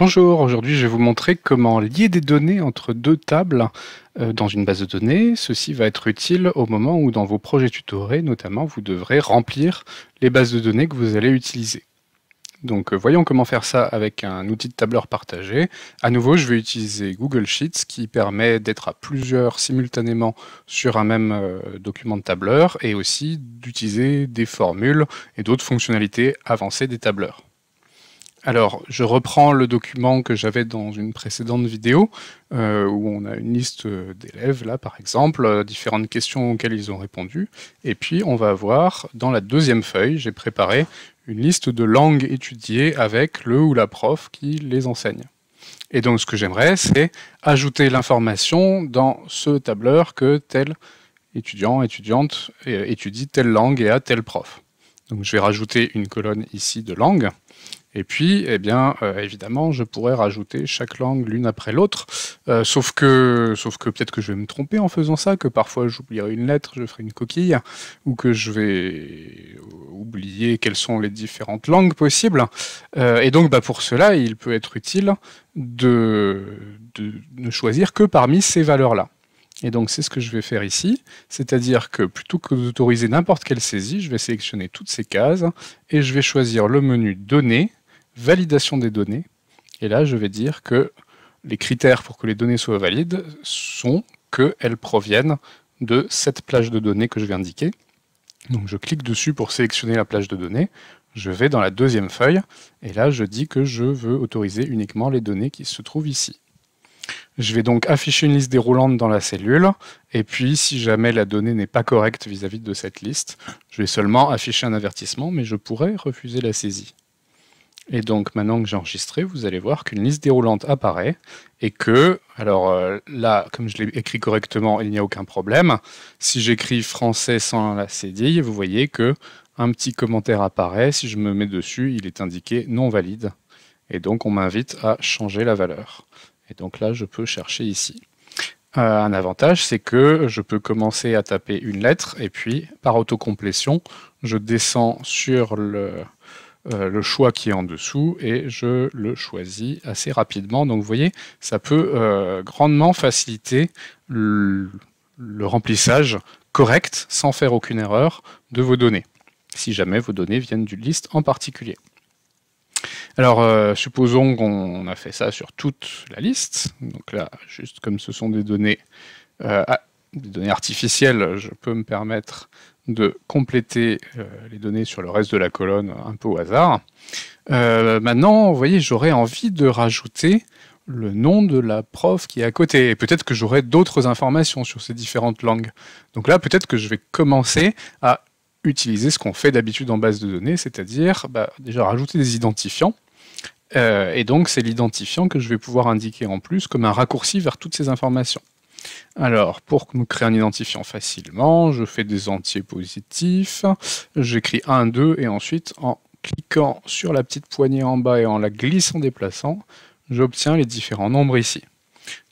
Bonjour, aujourd'hui je vais vous montrer comment lier des données entre deux tables euh, dans une base de données. Ceci va être utile au moment où dans vos projets tutorés notamment vous devrez remplir les bases de données que vous allez utiliser. Donc euh, voyons comment faire ça avec un outil de tableur partagé. À nouveau je vais utiliser Google Sheets qui permet d'être à plusieurs simultanément sur un même euh, document de tableur et aussi d'utiliser des formules et d'autres fonctionnalités avancées des tableurs. Alors, je reprends le document que j'avais dans une précédente vidéo, euh, où on a une liste euh, d'élèves, là par exemple, euh, différentes questions auxquelles ils ont répondu. Et puis, on va avoir, dans la deuxième feuille, j'ai préparé une liste de langues étudiées avec le ou la prof qui les enseigne. Et donc, ce que j'aimerais, c'est ajouter l'information dans ce tableur que tel étudiant, étudiante étudie telle langue et a tel prof. Donc, je vais rajouter une colonne ici de langue. Et puis, eh bien, euh, évidemment, je pourrais rajouter chaque langue l'une après l'autre, euh, sauf que, sauf que peut-être que je vais me tromper en faisant ça, que parfois j'oublierai une lettre, je ferai une coquille, ou que je vais oublier quelles sont les différentes langues possibles. Euh, et donc, bah, pour cela, il peut être utile de, de ne choisir que parmi ces valeurs-là. Et donc c'est ce que je vais faire ici, c'est-à-dire que plutôt que d'autoriser n'importe quelle saisie, je vais sélectionner toutes ces cases et je vais choisir le menu Données validation des données. Et là, je vais dire que les critères pour que les données soient valides sont qu'elles proviennent de cette plage de données que je vais indiquer. Donc je clique dessus pour sélectionner la plage de données. Je vais dans la deuxième feuille et là je dis que je veux autoriser uniquement les données qui se trouvent ici. Je vais donc afficher une liste déroulante dans la cellule, et puis si jamais la donnée n'est pas correcte vis-à-vis -vis de cette liste, je vais seulement afficher un avertissement, mais je pourrais refuser la saisie. Et donc maintenant que j'ai enregistré, vous allez voir qu'une liste déroulante apparaît et que, alors euh, là, comme je l'ai écrit correctement, il n'y a aucun problème. Si j'écris français sans la cédille, vous voyez que un petit commentaire apparaît. Si je me mets dessus, il est indiqué non valide. Et donc on m'invite à changer la valeur. Et donc là, je peux chercher ici. Euh, un avantage, c'est que je peux commencer à taper une lettre et puis par autocomplétion, je descends sur le, euh, le choix qui est en dessous et je le choisis assez rapidement. Donc vous voyez, ça peut euh, grandement faciliter le, remplissage correct, sans faire aucune erreur, de vos données, si jamais vos données viennent d'une liste en particulier. Alors, euh, supposons qu'on a fait ça sur toute la liste. Donc là, juste comme ce sont des données, des données artificielles, je peux me permettre de compléter euh, les données sur le reste de la colonne un peu au hasard. Euh, maintenant, vous voyez, j'aurais envie de rajouter le nom de la prof qui est à côté. Et peut-être que j'aurai d'autres informations sur ces différentes langues. Donc là, peut-être que je vais commencer à utiliser ce qu'on fait d'habitude en base de données, c'est-à-dire bah, déjà rajouter des identifiants. Euh, et donc, c'est l'identifiant que je vais pouvoir indiquer en plus comme un raccourci vers toutes ces informations. Alors, pour nous créer un identifiant facilement, je fais des entiers positifs, j'écris 1, 2, et ensuite, en cliquant sur la petite poignée en bas et en la glissant déplaçant, j'obtiens les différents nombres ici.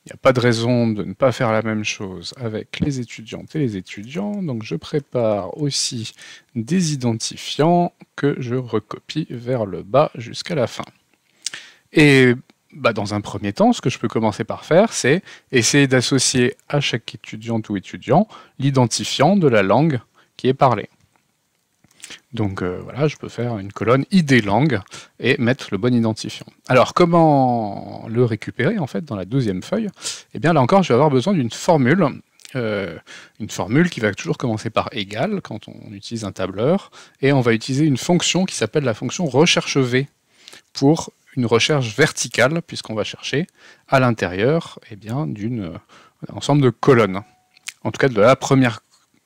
Il n'y a pas de raison de ne pas faire la même chose avec les étudiantes et les étudiants, donc je prépare aussi des identifiants que je recopie vers le bas jusqu'à la fin. Et bah, dans un premier temps, ce que je peux commencer par faire, c'est essayer d'associer à chaque étudiante ou étudiant l'identifiant de la langue qui est parlée. Donc euh, voilà, je peux faire une colonne ID langue et mettre le bon identifiant. Alors comment le récupérer en fait dans la deuxième feuille Eh bien là encore, je vais avoir besoin d'une formule. Euh, une formule qui va toujours commencer par égal quand on utilise un tableur, et on va utiliser une fonction qui s'appelle la fonction recherche V pour une recherche verticale, puisqu'on va chercher à l'intérieur et eh bien, d'une euh, ensemble de colonnes. En tout cas, de la première,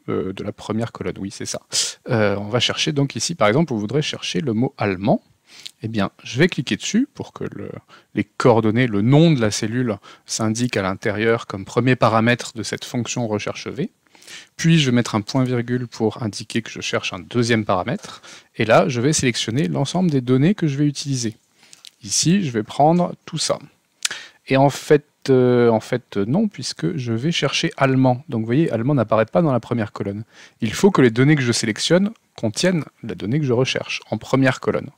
euh, de la première colonne, oui, c'est ça. Euh, on va chercher, donc ici, par exemple, vous voudrez chercher le mot allemand. Eh bien, je vais cliquer dessus pour que les coordonnées, le nom de la cellule s'indique à l'intérieur comme premier paramètre de cette fonction recherche V. Puis je vais mettre un point virgule pour indiquer que je cherche un deuxième paramètre. Et là, je vais sélectionner l'ensemble des données que je vais utiliser. Ici, je vais prendre tout ça. Et en fait, euh, en fait euh, non, puisque je vais chercher allemand. Donc vous voyez, allemand n'apparaît pas dans la première colonne. Il faut que les données que je sélectionne contiennent la donnée que je recherche en première colonne.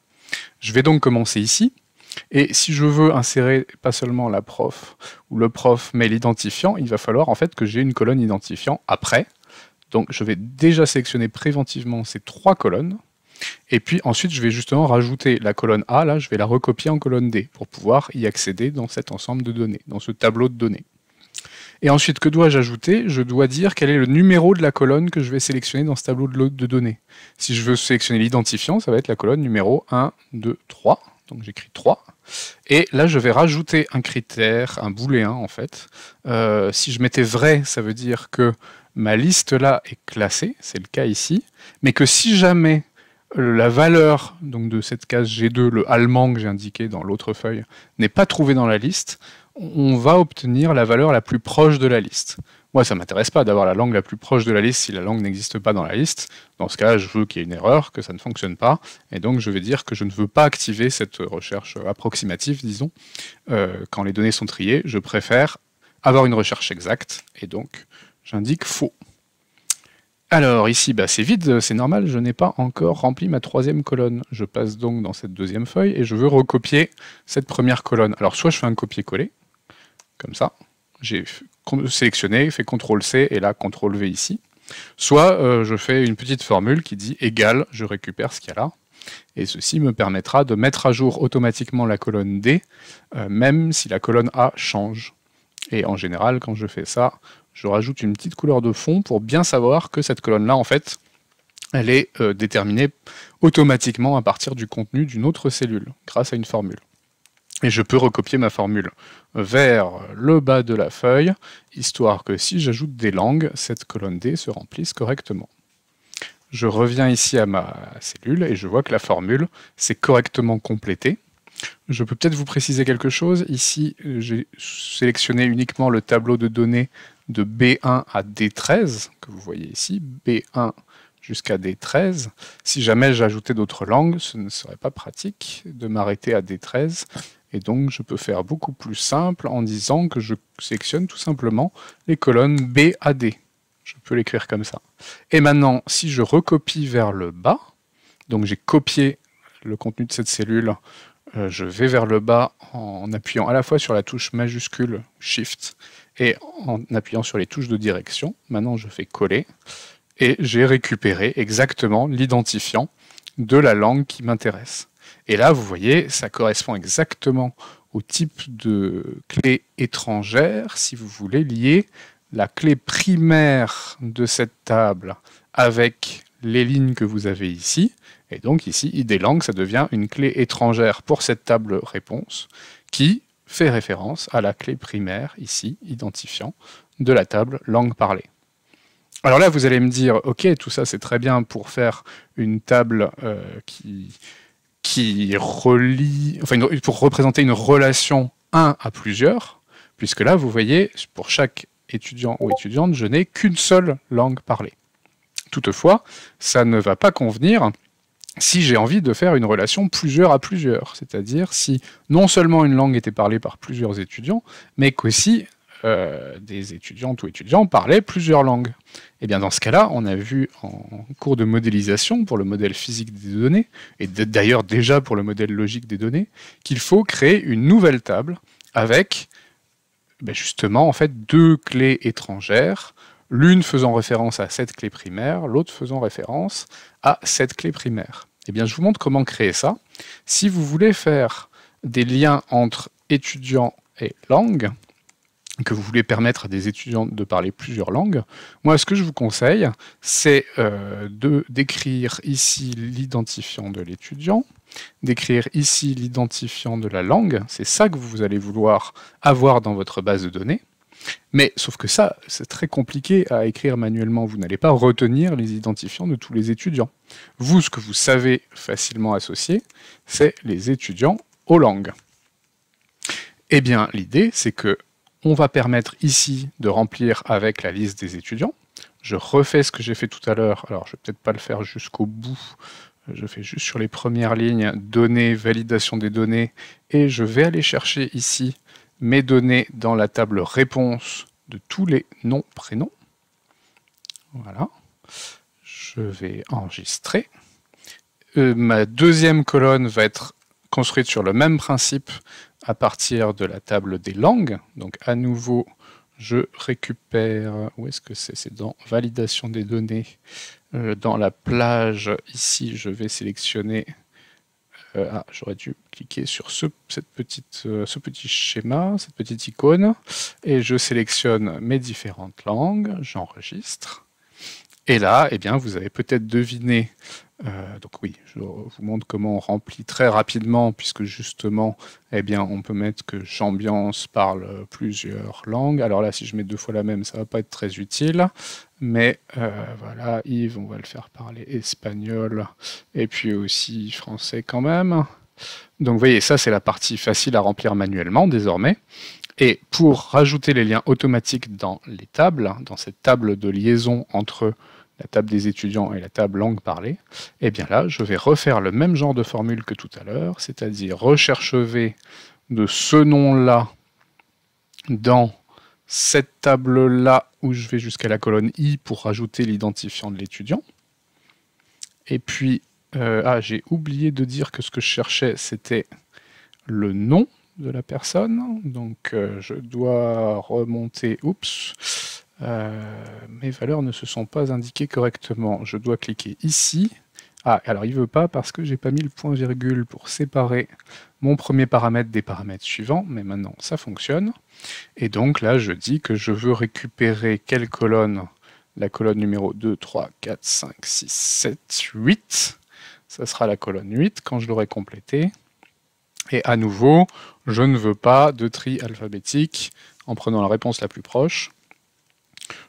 Je vais donc commencer ici. Et si je veux insérer pas seulement la prof ou le prof, mais l'identifiant, il va falloir en fait que j'ai une colonne identifiant après. Donc je vais déjà sélectionner préventivement ces trois colonnes. Et puis ensuite, je vais justement rajouter la colonne A, là, je vais la recopier en colonne D pour pouvoir y accéder dans cet ensemble de données, dans ce tableau de données. Et ensuite, que dois-je ajouter Je dois dire quel est le numéro de la colonne que je vais sélectionner dans ce tableau de données. Si je veux sélectionner l'identifiant, ça va être la colonne numéro 1, 2, 3. Donc j'écris 3. Et là, je vais rajouter un critère, un booléen en fait. Euh, si je mettais vrai, ça veut dire que ma liste là est classée, c'est le cas ici, mais que si jamais la valeur donc, de cette case G2, le allemand que j'ai indiqué dans l'autre feuille, n'est pas trouvée dans la liste, on va obtenir la valeur la plus proche de la liste. Moi, ça ne m'intéresse pas d'avoir la langue la plus proche de la liste si la langue n'existe pas dans la liste. Dans ce cas, je veux qu'il y ait une erreur, que ça ne fonctionne pas, et donc je vais dire que je ne veux pas activer cette recherche approximative, disons. Euh, quand les données sont triées, je préfère avoir une recherche exacte, et donc j'indique faux. Alors ici, bah, c'est vide, c'est normal, je n'ai pas encore rempli ma troisième colonne. Je passe donc dans cette deuxième feuille et je veux recopier cette première colonne. Alors soit je fais un copier-coller, comme ça, j'ai sélectionné, fait CTRL-C et là CTRL-V ici. Soit euh, je fais une petite formule qui dit égal, je récupère ce qu'il y a là. Et ceci me permettra de mettre à jour automatiquement la colonne D, euh, même si la colonne A change. Et en général, quand je fais ça, je rajoute une petite couleur de fond pour bien savoir que cette colonne-là, en fait, elle est euh, déterminée automatiquement à partir du contenu d'une autre cellule, grâce à une formule. Et je peux recopier ma formule vers le bas de la feuille, histoire que si j'ajoute des langues, cette colonne D se remplisse correctement. Je reviens ici à ma cellule et je vois que la formule s'est correctement complétée. Je peux peut-être vous préciser quelque chose. Ici, euh, j'ai sélectionné uniquement le tableau de données de B1 à D13, que vous voyez ici, B1 jusqu'à D13. Si jamais j'ajoutais d'autres langues, ce ne serait pas pratique de m'arrêter à D13. Et donc, je peux faire beaucoup plus simple en disant que je sélectionne tout simplement les colonnes B à D. Je peux l'écrire comme ça. Et maintenant, si je recopie vers le bas, donc j'ai copié le contenu de cette cellule euh, je vais vers le bas en appuyant à la fois sur la touche majuscule Shift et en appuyant sur les touches de direction. Maintenant, je fais coller et j'ai récupéré exactement l'identifiant de la langue qui m'intéresse. Et là, vous voyez, ça correspond exactement au type de clé étrangère, si vous voulez, lier la clé primaire de cette table avec les lignes que vous avez ici. Et donc ici, langues ça devient une clé étrangère pour cette table réponse qui fait référence à la clé primaire, ici, identifiant, de la table langue parlée. Alors là, vous allez me dire, ok, tout ça c'est très bien pour faire une table euh, qui, qui relie, enfin pour représenter une relation 1 à plusieurs, puisque là, vous voyez, pour chaque étudiant ou étudiante, je n'ai qu'une seule langue parlée. Toutefois, ça ne va pas convenir si j'ai envie de faire une relation plusieurs à plusieurs, c'est-à-dire si non seulement une langue était parlée par plusieurs étudiants, mais qu'aussi euh, des étudiantes ou étudiants parlaient plusieurs langues. Et eh bien dans ce cas-là, on a vu en cours de modélisation pour le modèle physique des données, et d'ailleurs déjà pour le modèle logique des données, qu'il faut créer une nouvelle table avec ben justement en fait deux clés étrangères l'une faisant référence à cette clé primaire, l'autre faisant référence à cette clé primaire. Eh bien, je vous montre comment créer ça. Si vous voulez faire des liens entre étudiants et langues, que vous voulez permettre à des étudiants de parler plusieurs langues, moi, ce que je vous conseille, c'est euh, de d'écrire ici l'identifiant de l'étudiant, d'écrire ici l'identifiant de la langue, c'est ça que vous allez vouloir avoir dans votre base de données, mais sauf que ça, c'est très compliqué à écrire manuellement. Vous n'allez pas retenir les identifiants de tous les étudiants. Vous, ce que vous savez facilement associer, c'est les étudiants aux langues. Eh bien, l'idée, c'est que on va permettre ici de remplir avec la liste des étudiants. Je refais ce que j'ai fait tout à l'heure. Alors, je vais peut-être pas le faire jusqu'au bout. Je fais juste sur les premières lignes, données, validation des données, et je vais aller chercher ici mes données dans la table réponse de tous les noms, prénoms. Voilà. Je vais enregistrer. Euh, ma deuxième colonne va être construite sur le même principe à partir de la table des langues. Donc à nouveau, je récupère, où est-ce que c'est C'est dans validation des données. Euh, dans la plage, ici, je vais sélectionner euh, ah, j'aurais dû cliquer sur euh, ce, petit schéma, cette petite icône, et je sélectionne mes différentes langues, j'enregistre. Et là, eh bien, vous avez peut-être deviné, euh, donc oui, je vous montre comment on remplit très rapidement, puisque justement, eh bien, on peut mettre que J'ambiance parle plusieurs langues. Alors là, si je mets deux fois la même, ça ne va pas être très utile. Mais euh, voilà, Yves, on va le faire parler espagnol et puis aussi français quand même. Donc vous voyez, ça c'est la partie facile à remplir manuellement désormais. Et pour rajouter les liens automatiques dans les tables, dans cette table de liaison entre la table des étudiants et la table langue parlée, et eh bien là, je vais refaire le même genre de formule que tout à l'heure, c'est-à-dire recherche V de ce nom-là dans cette table-là où je vais jusqu'à la colonne I pour rajouter l'identifiant de l'étudiant. Et puis, euh, ah, j'ai oublié de dire que ce que je cherchais, c'était le nom de la personne. Donc, euh, je dois remonter. Oups. Euh, mes valeurs ne se sont pas indiquées correctement. Je dois cliquer ici ah, alors il veut pas parce que j'ai pas mis le point virgule pour séparer mon premier paramètre des paramètres suivants, mais maintenant ça fonctionne. Et donc là, je dis que je veux récupérer quelle colonne La colonne numéro 2, 3, 4, 5, 6, 7, 8. Ça sera la colonne 8 quand je l'aurai complétée. Et à nouveau, je ne veux pas de tri alphabétique en prenant la réponse la plus proche.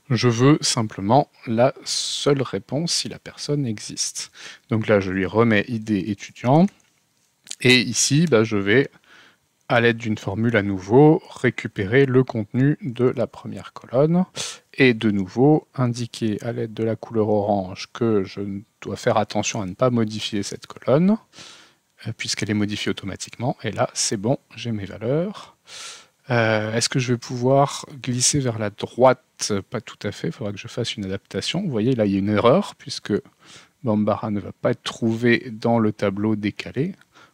Je veux simplement la seule réponse si la personne existe. Donc là, je lui remets id étudiant. Et ici, bah, je vais, à l'aide d'une formule à nouveau, récupérer le contenu de la première colonne. Et de nouveau, indiquer à l'aide de la couleur orange que je dois faire attention à ne pas modifier cette colonne, euh, puisqu'elle est modifiée automatiquement. Et là, c'est bon, j'ai mes valeurs. Euh, est-ce que je vais pouvoir glisser vers la droite Pas tout à fait, il faudra que je fasse une adaptation. Vous voyez, là, il y a une erreur, puisque Bambara ne va pas être trouvé dans le tableau décalé.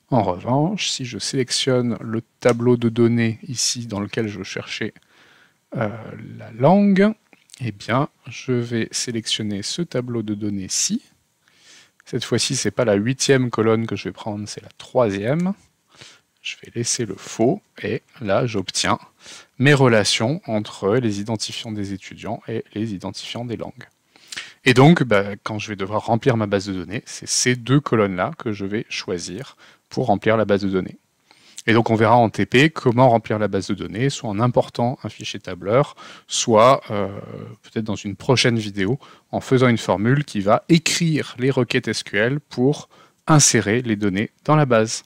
En revanche, si je sélectionne le tableau de données ici dans lequel je cherchais euh, la langue, eh bien, je vais sélectionner ce tableau de données-ci. Cette fois-ci, ce n'est pas la huitième colonne que je vais prendre, c'est la troisième. Je vais laisser le faux et là, j'obtiens mes relations entre les identifiants des étudiants et les identifiants des langues. Et donc, bah, quand je vais devoir remplir ma base de données, c'est ces deux colonnes-là que je vais choisir pour remplir la base de données. Et donc, on verra en TP comment remplir la base de données, soit en important un fichier tableur, soit euh, peut-être dans une prochaine vidéo, en faisant une formule qui va écrire les requêtes SQL pour insérer les données dans la base.